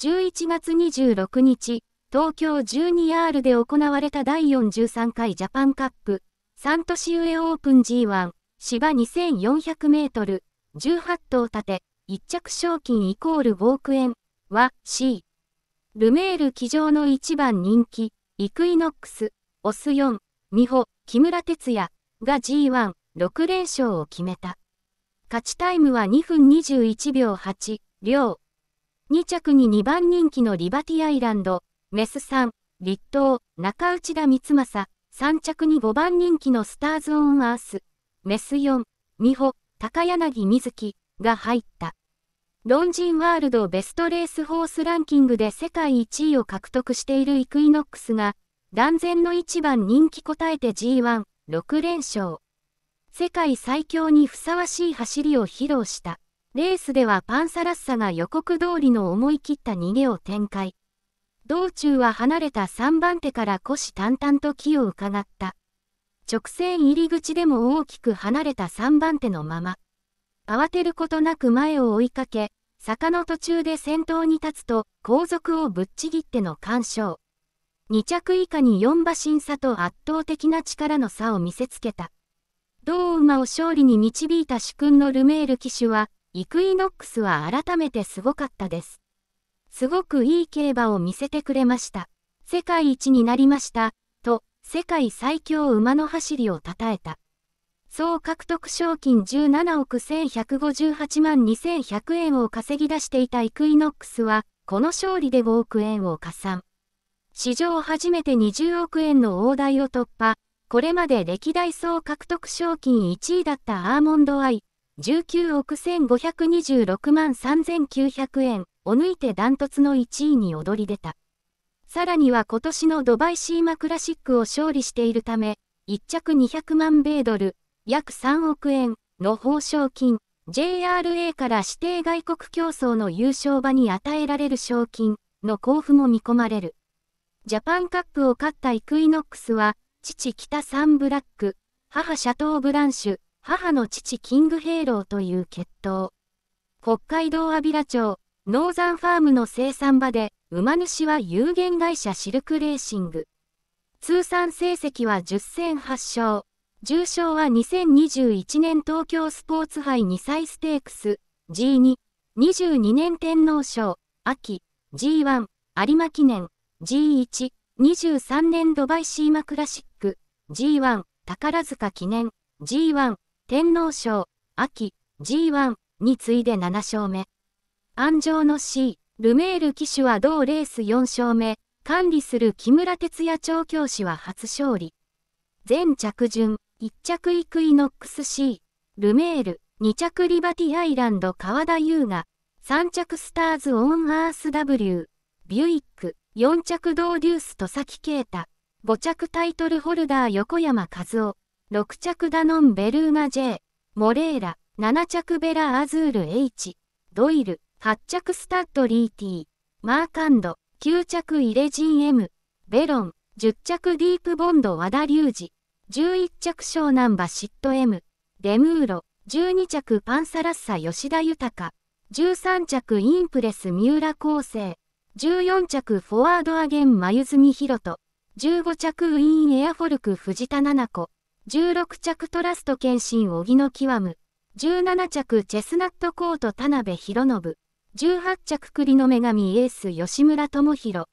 11月26日、東京 12R で行われた第43回ジャパンカップ、3年上オープン G1、芝2400メートル、18頭立て、1着賞金イコール5億円は C。ルメール騎乗の1番人気、イクイノックス、オス4、ミホ、木村哲也が G1、6連勝を決めた。勝ちタイムは2分21秒8、両。2着に2番人気のリバティアイランド、メスさん、立東、中内田光政、3着に5番人気のスターズ・オン・アース、メス4、美穂、高柳瑞希が入った。ロンジンワールドベストレースホースランキングで世界1位を獲得しているイクイノックスが、断然の1番人気答えて G1、6連勝。世界最強にふさわしい走りを披露した。レースではパンサラッサが予告通りの思い切った逃げを展開。道中は離れた3番手から虎視眈々と木を伺った。直線入り口でも大きく離れた3番手のまま。慌てることなく前を追いかけ、坂の途中で先頭に立つと、後続をぶっちぎっての干渉。2着以下に4馬身差と圧倒的な力の差を見せつけた。同馬を勝利に導いた主君のルメール騎手は、イクイノックスは改めてすごかったです。すごくいい競馬を見せてくれました。世界一になりました、と、世界最強馬の走りを称えた。総獲得賞金17億1158万2100円を稼ぎ出していたイクイノックスは、この勝利で5億円を加算。史上初めて20億円の大台を突破、これまで歴代総獲得賞金1位だったアーモンドアイ、19億1526万3900円を抜いてダントツの1位に躍り出た。さらには今年のドバイシーマクラシックを勝利しているため、1着200万米ドル、約3億円の報奨金、JRA から指定外国競争の優勝場に与えられる賞金の交付も見込まれる。ジャパンカップを勝ったイクイノックスは、父北サンブラック、母シャトーブランシュ、母の父キングヘイローという血統。北海道安平町、ノーザンファームの生産場で、馬主は有限会社シルクレーシング。通算成績は10戦8勝。重賞は2021年東京スポーツ杯2歳ステークス G2、22年天皇賞、秋、G1、有馬記念、G1、23年ドバイシーマクラシック、G1、宝塚記念、G1、天皇賞、秋、G1 に次いで7勝目。安城の C、ルメール騎手は同レース4勝目、管理する木村哲也調教師は初勝利。全着順、1着イクイノックス C、ルメール、2着リバティアイランド川田優雅、3着スターズオンアース W、ビュイック、4着ドーデュース戸崎啓太、5着タイトルホルダー横山和夫。6着ダノン・ベルーナ J、モレーラ、7着ベラ・アズール H、ドイル、8着スタッド・リーティー、マーカンド、9着イレジン M、ベロン、10着ディープボンド和田隆二、11着ナンバ・シット M、デムーロ、12着パンサラッサ吉田豊、13着インプレス三浦康生、14着フォワードアゲン眉ヒロト、15着ウィーンエアフォルク藤田七子、16着トラスト謙信荻野極む、17着チェスナットコート田辺博信、18着栗の女神エース吉村智弘、